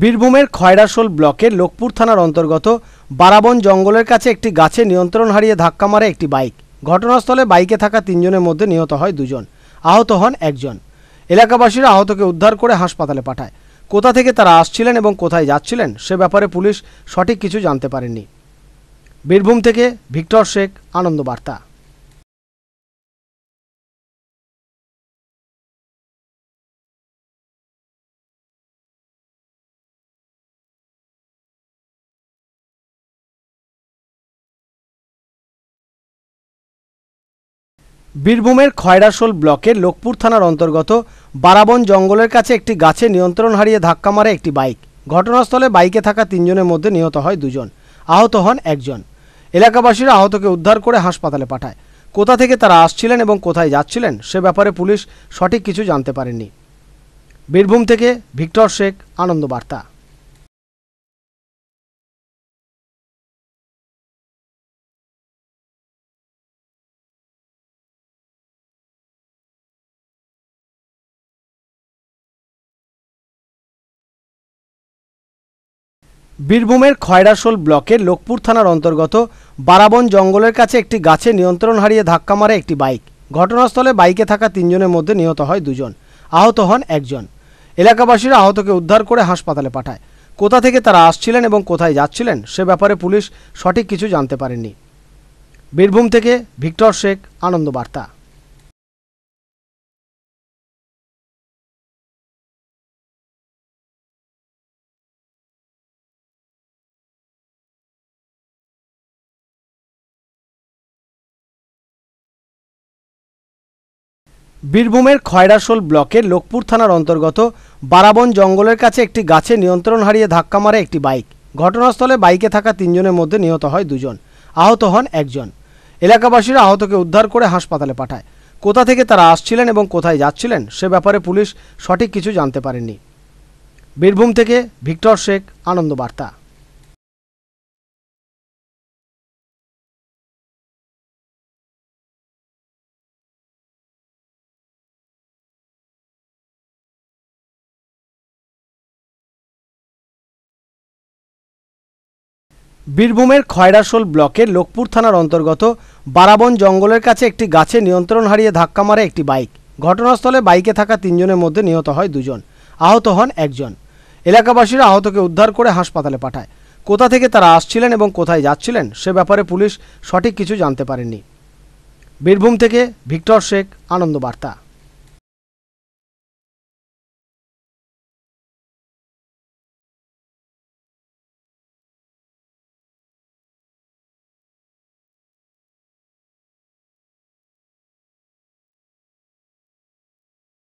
বীরভূমের খয়রাশোল ব্লকের লোকপুর থানার অন্তর্গত বারাবন জঙ্গলের কাছে একটি গাছে নিয়ন্ত্রণ হারিয়ে ধাক্কা মারে একটি বাইক ঘটনাস্থলে বাইকে থাকা তিনজনের মধ্যে নিহত হয় দুজন আহত হন একজন এলাকাবাসীরা আহতকে উদ্ধার করে হাসপাতালে পাঠায় কোথা থেকে তারা আসছিলেন এবং কোথায় যাচ্ছিলেন সে ব্যাপারে পুলিশ সঠিক কিছু জানতে পারেনি বীরভূম থেকে ভিক্টর শেখ আনন্দ বার্তা বীরভূমের খয়রাসোল ব্লকের লোকপুর থানার অন্তর্গত বারাবন জঙ্গলের কাছে একটি গাছে নিয়ন্ত্রণ হারিয়ে ধাক্কা মারে একটি বাইক ঘটনাস্থলে বাইকে থাকা তিনজনের মধ্যে নিহত হয় দুজন আহত হন একজন এলাকাবাসীরা আহতকে উদ্ধার করে হাসপাতালে পাঠায় কোথা থেকে তারা আসছিলেন এবং কোথায় যাচ্ছিলেন সে ব্যাপারে পুলিশ সঠিক কিছু জানতে পারেনি বীরভূম থেকে ভিক্টর শেখ আনন্দ বার্তা বীরভূমের খয়রাসোল ব্লকের লোকপুর থানার অন্তর্গত বারাবন জঙ্গলের কাছে একটি গাছে নিয়ন্ত্রণ হারিয়ে ধাক্কা মারে একটি বাইক ঘটনাস্থলে বাইকে থাকা তিনজনের মধ্যে নিহত হয় দুজন আহত হন একজন এলাকাবাসীরা আহতকে উদ্ধার করে হাসপাতালে পাঠায় কোথা থেকে তারা আসছিলেন এবং কোথায় যাচ্ছিলেন সে ব্যাপারে পুলিশ সঠিক কিছু জানতে পারেনি বীরভূম থেকে ভিক্টর শেখ আনন্দ বার্তা বীরভূমের খয়রাশোল ব্লকের লোকপুর থানার অন্তর্গত বারাবন জঙ্গলের কাছে একটি গাছে নিয়ন্ত্রণ হারিয়ে ধাক্কা মারে একটি বাইক ঘটনাস্থলে বাইকে থাকা তিনজনের মধ্যে নিহত হয় দুজন আহত হন একজন এলাকাবাসীরা আহতকে উদ্ধার করে হাসপাতালে পাঠায় কোথা থেকে তারা আসছিলেন এবং কোথায় যাচ্ছিলেন সে ব্যাপারে পুলিশ সঠিক কিছু জানতে পারেনি বীরভূম থেকে ভিক্টর শেখ আনন্দ বার্তা বীরভূমের খয়রাসোল ব্লকের লোকপুর থানার অন্তর্গত বারাবন জঙ্গলের কাছে একটি গাছে নিয়ন্ত্রণ হারিয়ে ধাক্কা মারে একটি বাইক ঘটনাস্থলে বাইকে থাকা তিনজনের মধ্যে নিহত হয় দুজন আহত হন একজন এলাকাবাসীরা আহতকে উদ্ধার করে হাসপাতালে পাঠায় কোথা থেকে তারা আসছিলেন এবং কোথায় যাচ্ছিলেন সে ব্যাপারে পুলিশ সঠিক কিছু জানতে পারেনি বীরভূম থেকে ভিক্টর শেখ আনন্দ বার্তা